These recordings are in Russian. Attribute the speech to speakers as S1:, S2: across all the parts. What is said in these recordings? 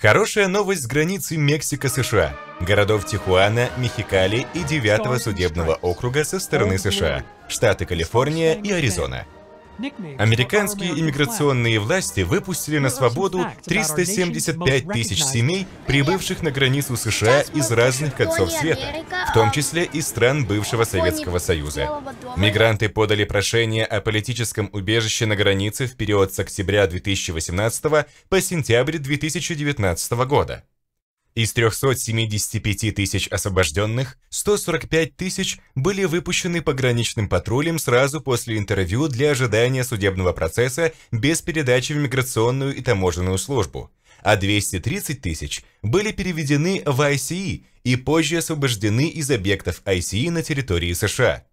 S1: Хорошая новость с границы Мексика-США. Городов Тихуана, Мехикали и 9 судебного округа со стороны США, штаты Калифорния и Аризона – Американские иммиграционные власти выпустили на свободу 375 тысяч семей, прибывших на границу США из разных концов света, в том числе из стран бывшего Советского Союза. Мигранты подали прошение о политическом убежище на границе в период с октября 2018 по сентябрь 2019 года. Из 375 тысяч освобожденных, 145 тысяч были выпущены пограничным патрулем сразу после интервью для ожидания судебного процесса без передачи в миграционную и таможенную службу, а 230 тысяч были переведены в ICE и позже освобождены из объектов ICE на территории США.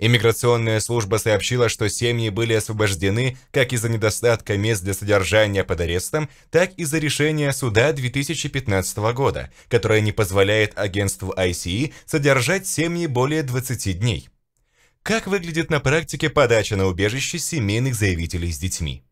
S1: Иммиграционная служба сообщила, что семьи были освобождены как из-за недостатка мест для содержания под арестом, так и за решение суда 2015 года, которое не позволяет агентству ICE содержать семьи более 20 дней. Как выглядит на практике подача на убежище семейных заявителей с детьми?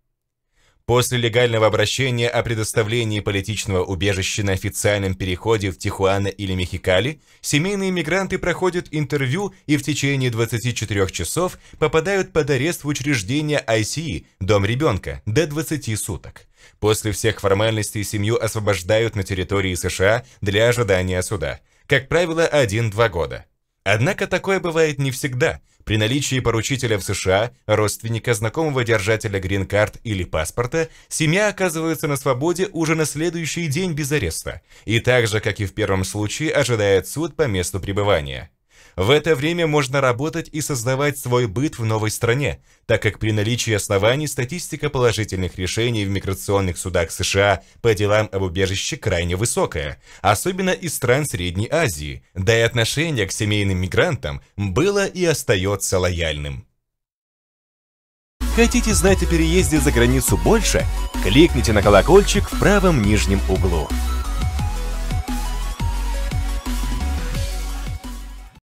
S1: После легального обращения о предоставлении политичного убежища на официальном переходе в Тихуана или Мехикали, семейные мигранты проходят интервью и в течение 24 часов попадают под арест в учреждение ICE «Дом ребенка» до 20 суток. После всех формальностей семью освобождают на территории США для ожидания суда. Как правило, 1-2 года. Однако такое бывает не всегда. При наличии поручителя в США, родственника, знакомого держателя грин-карт или паспорта, семья оказывается на свободе уже на следующий день без ареста. И так же, как и в первом случае, ожидает суд по месту пребывания. В это время можно работать и создавать свой быт в новой стране, так как при наличии оснований статистика положительных решений в миграционных судах США по делам об убежище крайне высокая, особенно из стран Средней Азии, да и отношение к семейным мигрантам было и остается лояльным. Хотите знать о переезде за границу больше? Кликните на колокольчик в правом нижнем углу.